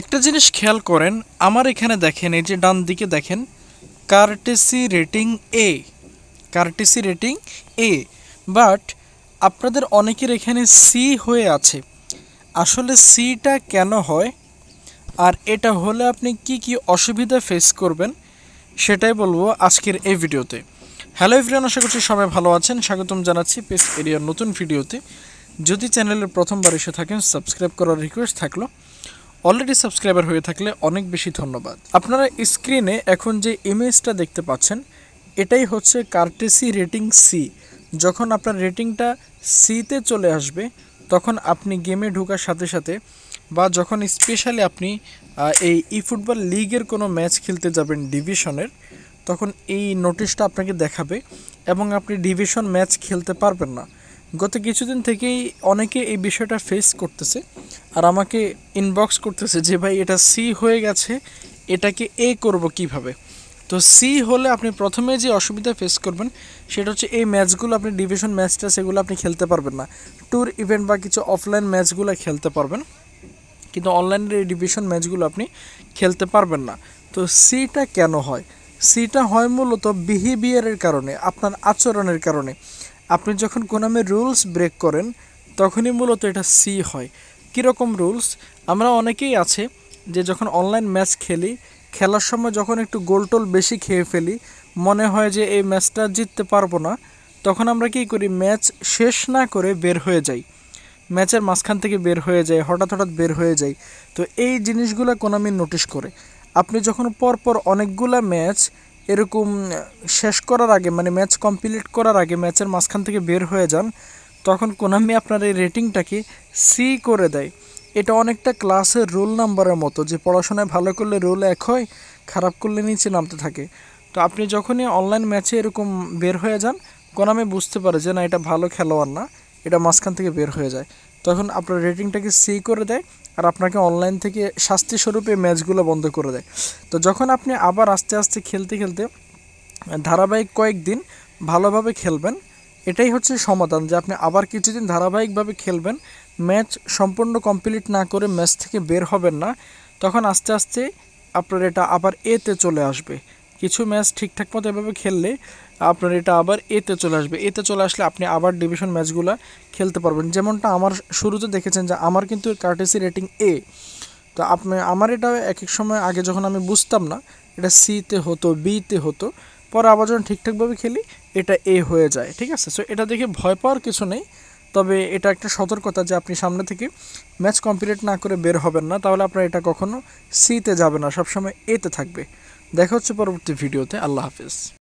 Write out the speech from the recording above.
একটা জিনিস খেয়াল করেন আমার এখানে দেখেন এই যে ডান দিকে দেখেন কার্টেসি রেটিং এ কার্টেসি রেটিং এ বাট আপনাদের অনেকের এখানে সি হয়ে আছে আসলে সিটা কেন হয় আর এটা হলে আপনি কি কি অসুবিধা ফেস করবেন সেটাই বলবো আজকের এই ভিডিওতে হ্যালো এভরিয়ান আশা করছি সবাই ভালো আছেন স্বাগতম জানাচ্ছি পেস এরিয়ার নতুন ভিডিওতে যদি চ্যানেলের প্রথমবার এসে থাকেন সাবস্ক্রাইব করার রিকোয়েস্ট থাকলো অলরেডি সাবস্ক্রাইবার হয়ে থাকলে অনেক বেশি ধন্যবাদ আপনারা স্ক্রিনে এখন যে ইমেজটা দেখতে পাচ্ছেন এটাই হচ্ছে কার্টেসি রেটিং সি যখন আপনার রেটিংটা সিতে চলে আসবে তখন আপনি গেমে ঢোকার সাথে সাথে বা যখন স্পেশালি আপনি এই ই ফুটবল লিগের কোনো ম্যাচ খেলতে যাবেন ডিভিশনের তখন এই নোটিশটা আপনাকে দেখাবে এবং আপনি ডিভিশন ম্যাচ খেলতে পারবেন না গত কিছুদিন থেকেই অনেকে এই বিষয়টা ফেস করতেছে আর আমাকে ইনবক্স করতেছে যে ভাই এটা সি হয়ে গেছে এটাকে এ করব কিভাবে তো সি হলে আপনি প্রথমে যে অসুবিধা ফেস করবেন সেটা হচ্ছে এই ম্যাচগুলো আপনি ডিভিশন ম্যাচটা সেগুলো আপনি খেলতে পারবেন না ট্যুর ইভেন্ট বা কিছু অফলাইন ম্যাচগুলো খেলতে পারবেন কিন্তু অনলাইনের এই ডিভিশন ম্যাচগুলো আপনি খেলতে পারবেন না তো সিটা কেন হয় সিটা হয় মূলত বিহেভিয়ারের কারণে আপনার আচরণের কারণে আপনি যখন কোনো রুলস ব্রেক করেন তখনই মূলত এটা সি হয় কীরকম রুলস আমরা অনেকেই আছে যে যখন অনলাইন ম্যাচ খেলি খেলার সময় যখন একটু গোল টোল বেশি খেয়ে ফেলি মনে হয় যে এই ম্যাচটা জিততে পারবো না তখন আমরা কী করি ম্যাচ শেষ না করে বের হয়ে যাই ম্যাচের মাঝখান থেকে বের হয়ে যায় হঠাৎ হঠাৎ বের হয়ে যায় তো এই জিনিসগুলো কোনামি নোটিশ করে আপনি যখন পরপর অনেকগুলা ম্যাচ এরকম শেষ করার আগে মানে ম্যাচ কমপ্লিট করার আগে ম্যাচের মাঝখান থেকে বের হয়ে যান তখন কোনামি আপনার এই রেটিংটাকে সি করে দেয় এটা অনেকটা ক্লাসের রোল নাম্বারের মতো যে পড়াশোনায় ভালো করলে রোল এক হয় খারাপ করলে নিচে নামতে থাকে তো আপনি যখনই অনলাইন ম্যাচে এরকম বের হয়ে যান কোনামে বুঝতে পারে যে না এটা ভালো খেলোয়াড় না এটা মাঝখান থেকে বের হয়ে যায় তখন আপনার রেটিংটাকে সি করে দেয় আর আপনাকে অনলাইন থেকে শাস্তিস্বরূপে ম্যাচগুলো বন্ধ করে দেয় তো যখন আপনি আবার আস্তে আস্তে খেলতে খেলতে ধারাবাহিক কয়েকদিন ভালোভাবে খেলবেন এটাই হচ্ছে সমাধান যে আপনি আবার কিছুদিন ধারাবাহিকভাবে খেলবেন ম্যাচ সম্পূর্ণ কমপ্লিট না করে ম্যাচ থেকে বের হবেন না তখন আস্তে আস্তে আপনার এটা আবার এতে চলে আসবে কিছু ম্যাচ ঠিকঠাক মতো এভাবে খেললে আপনার এটা আবার এতে চলে আসবে এতে চলে আসলে আপনি আবার ডিভিশন ম্যাচগুলো খেলতে পারবেন যেমনটা আমার শুরুতে দেখেছেন যে আমার কিন্তু কার্টেসি রেটিং এ তো আপনি আমার এটা এক এক সময় আগে যখন আমি বুঝতাম না এটা সিতে হতো বিতে হতো পরে আবার যখন ঠিকঠাকভাবে খেলি এটা এ হয়ে যায় ঠিক আছে সো এটা দেখে ভয় পাওয়ার কিছু নেই তবে এটা একটা সতর্কতা যে আপনি সামনে থেকে ম্যাচ কমপ্লিট না করে বের হবেন না তাহলে আপনার এটা কখনো সিতে যাবে না সবসময় এতে থাকবে দেখা হচ্ছে পরবর্তী ভিডিওতে আল্লাহ হাফিজ